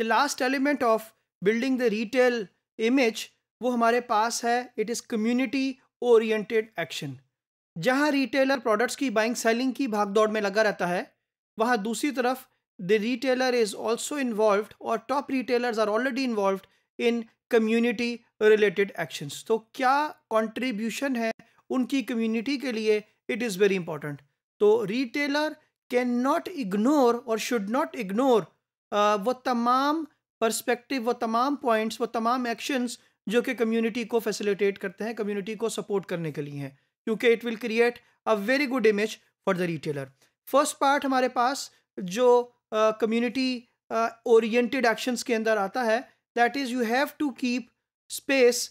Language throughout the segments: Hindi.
The last element of building the retail image वो हमारे पास है it is community oriented action जहाँ रिटेलर प्रोडक्ट्स की बाइंग सेलिंग की भागदौड़ में लगा रहता है वहाँ दूसरी तरफ the retailer is also involve और top retailers are already involve in community related actions तो क्या कॉन्ट्रीब्यूशन है उनकी कम्युनिटी के लिए इट इज़ वेरी इंपॉर्टेंट तो रिटेलर कैन नॉट इग्नोर और शुड नॉट इग्नोर वो तमाम पर्सपेक्टिव वो तमाम पॉइंट्स वो तमाम एक्शंस जो कि कम्युनिटी को फैसिलिटेट करते हैं कम्युनिटी को सपोर्ट करने के लिए हैं क्योंकि it will create a very good image for the retailer first part हमारे पास जो कम्युनिटी ओरिएंटेड एक्शंस के अंदर आता है that is you have to keep space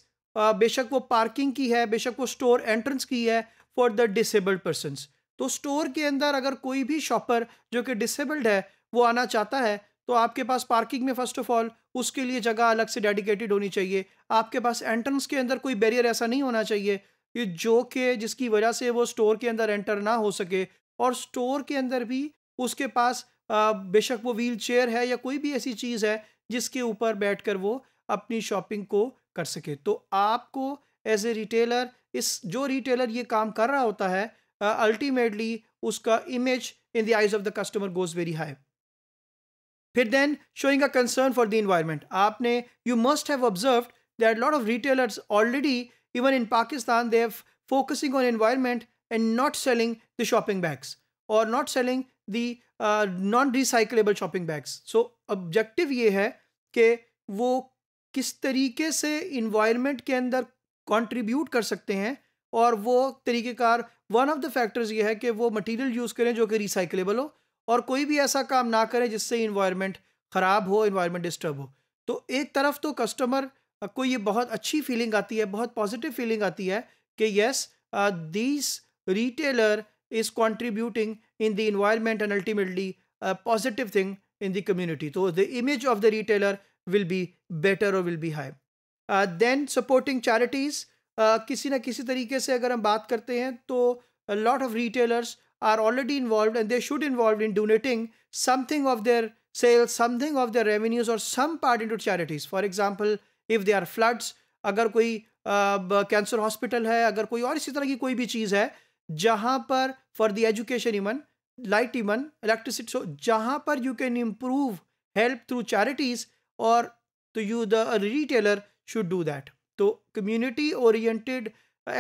बेशक वो पार्किंग की है बेशक वो स्टोर एंट्रेंस की है फॉर द डिसेबल्ड पर्सनस तो स्टोर के अंदर अगर कोई भी शॉपर जो कि डिसेबल्ड है वो आना चाहता है तो आपके पास पार्किंग में फर्स्ट ऑफ ऑल उसके लिए जगह अलग से डेडिकेटेड होनी चाहिए आपके पास एंट्रेंस के अंदर कोई बैरियर ऐसा नहीं होना चाहिए कि जो कि जिसकी वजह से वो स्टोर के अंदर एंटर ना हो सके और स्टोर के अंदर भी उसके पास बेशक वो व्हील चेयर है या कोई भी ऐसी चीज़ है जिसके ऊपर बैठ वो अपनी शॉपिंग को कर सके तो आपको एज ए रिटेलर इस जो रिटेलर ये काम कर रहा होता है अल्टीमेटली uh, उसका image in the eyes of the customer goes very high फिर then showing a concern for the environment आपने you must have observe that lot of retailers already even in Pakistan they have focusing on environment and not selling the shopping bags और not selling the non recyclable shopping bags so objective ये है कि वो किस तरीके से इन्वायरमेंट के अंदर कॉन्ट्रीब्यूट कर सकते हैं और वो तरीक़ेकार वन ऑफ द फैक्टर्स ये है कि वो मटेरियल यूज़ करें जो कि रिसाइकलेबल हो और कोई भी ऐसा काम ना करें जिससे इन्वायरमेंट ख़राब हो इन्वायरमेंट डिस्टर्ब हो तो एक तरफ तो कस्टमर को ये बहुत अच्छी फीलिंग आती है बहुत पॉजिटिव फीलिंग आती है कि yes this retailer is contributing in the environment and ultimately positive thing in the community. तो the image of the retailer will be better और will be high then supporting charities किसी ना किसी तरीके से अगर हम बात करते हैं तो lot of retailers are already involved and they should involved in donating something of their sales, something of their revenues or some part into charities. For example, if there are floods, अगर कोई uh, cancer hospital है अगर कोई और इसी तरह की कोई भी चीज़ है जहाँ पर for the education even, light even, electricity, so जहाँ पर you can improve help through charities और तो you the retailer should do that. तो community oriented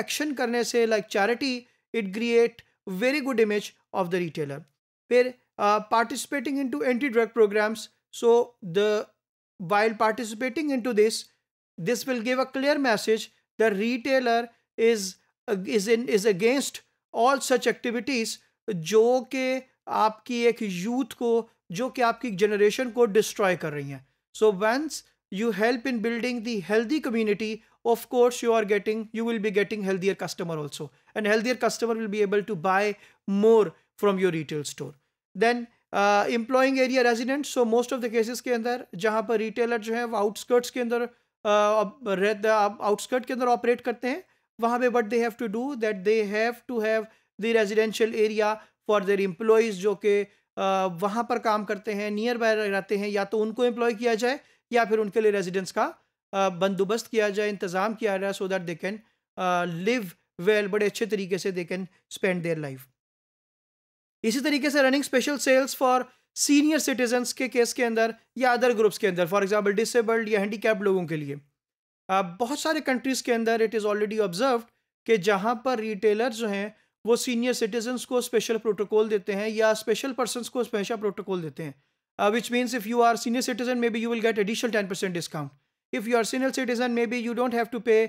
action करने से like charity, it create very good image of the retailer. Where uh, participating into anti-drug programs, so the while participating into this, this will give a clear message the retailer is uh, is in is against all such activities जो कि आपकी एक यूथ को जो कि आपकी जनरेशन को डिस्ट्रॉय कर रही हैं so once you help in building the healthy community of course you are getting you will be getting healthier customer also and healthier customer will be able to buy more from your retail store then employing area resident so most of the cases के अंदर जहाँ पर रिटेलर जो है वो आउटस्कर्ट्स के अंदर आउटस्कर्ट uh, के अंदर ऑपरेट करते हैं वहाँ पे but they have to do that they have to have the residential area for their employees जो कि uh, वहाँ पर काम करते हैं नियर बाय रहते हैं या तो उनको एम्प्लॉय किया जाए या फिर उनके लिए रेजिडेंस का बंदोबस्त किया जाए इंतज़ाम किया जाए so that they can live well बड़े अच्छे तरीके से they can spend their life इसी तरीके से running special sales for senior citizens के केस के अंदर या अदर ग्रुप्स के अंदर फॉर एग्जाम्पल डिसेबल्ड या हैंडीकैप लोगों के लिए uh, बहुत सारे कंट्रीज़ के अंदर इट इज़ ऑलरेडी ऑब्जर्व कि जहाँ पर रिटेलर जो हैं वो सीनियर सिटीजन्स को स्पेशल प्रोटोकॉल देते हैं या स्पेशल पर्सनस को स्पेशल प्रोटोकॉल देते हैं which means if you are senior citizen may be you will get additional ten percent discount if you are senior citizen maybe you don't have to pay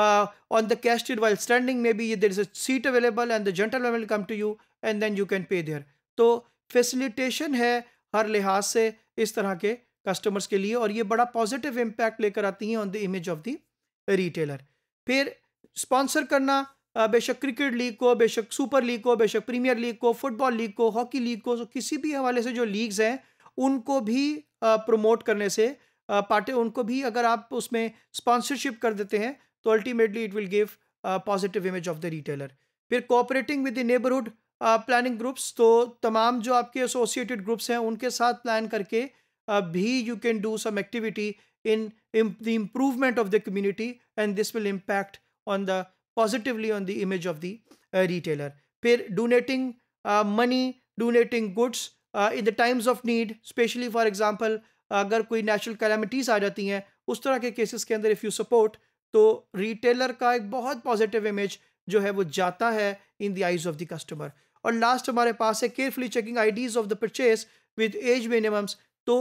uh, on the cash tier while standing maybe there is a seat available and the gentleman will come to you and then you can pay there तो फैसिलिटेशन है हर लिहाज से इस तरह ke कस्टमर्स के लिए और ये बड़ा पॉजिटिव इम्पैक्ट लेकर आती हैं on the image of the retailer फिर स्पॉन्सर करना बेशक क्रिकेट लीग को बेशक सुपर लीग को बेशक प्रीमियर लीग को फुटबॉल लीग को हॉकी लीग को किसी भी हवाले से जो लीग्स हैं उनको भी प्रमोट करने से पार्टी उनको भी अगर आप उसमें स्पॉन्सरशिप कर देते हैं तो ultimately it will give positive image of the retailer फिर cooperating with the neighbourhood planning groups तो तमाम जो आपके एसोसिएटेड ग्रुप्स हैं उनके साथ प्लान करके भी you can do some activity in the improvement of the community and this will impact on the positively on the image of the retailer फिर donating money donating goods in the times of need specially for example अगर कोई नेचुरल कैलामिटीज़ आ जाती हैं उस तरह के केसेस के अंदर इफ़ यू सपोर्ट तो रिटेलर का एक बहुत पॉजिटिव इमेज जो है वो जाता है in the eyes of the customer और लास्ट हमारे पास है carefully checking IDs of the purchase with age minimums तो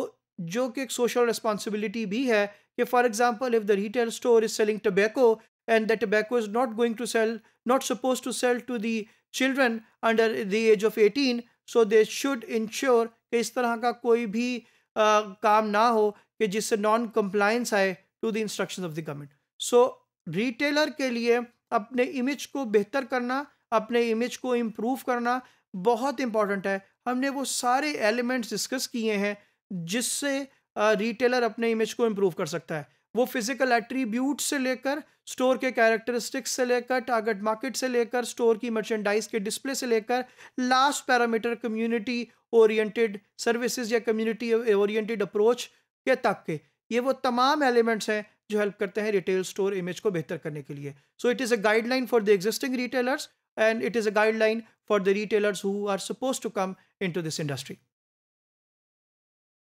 जो कि एक सोशल रिस्पॉन्सिबिलिटी भी है कि for example if the retail store is selling tobacco and the tobacco is not going to sell not suppose to sell to the children under the age of eighteen so they should ensure कि इस तरह का कोई भी काम ना हो कि जिससे नॉन कंप्लायंस आए to the instruction of the government so retailer के लिए अपने इमेज को बेहतर करना अपने इमेज को इम्प्रूव करना बहुत इम्पॉर्टेंट है हमने वो सारे एलिमेंट्स डिस्कस किए हैं जिससे रिटेलर अपने इमेज को इम्प्रूव कर सकता है वो फिजिकल एट्रीब्यूट से लेकर स्टोर के कैरेक्टरिस्टिक्स से लेकर टारगेट मार्केट से लेकर स्टोर की मर्चेंडाइज के डिस्प्ले से लेकर last parameter community oriented services या कम्युनिटी ओरिएंटेड अप्रोच के तक के ये वो तमाम एलिमेंट्स हैं जो हेल्प करते हैं रिटेल स्टोर इमेज को बेहतर करने के लिए so it is a guideline for the existing retailers and it is a guideline for the retailers who are suppose to come in this industry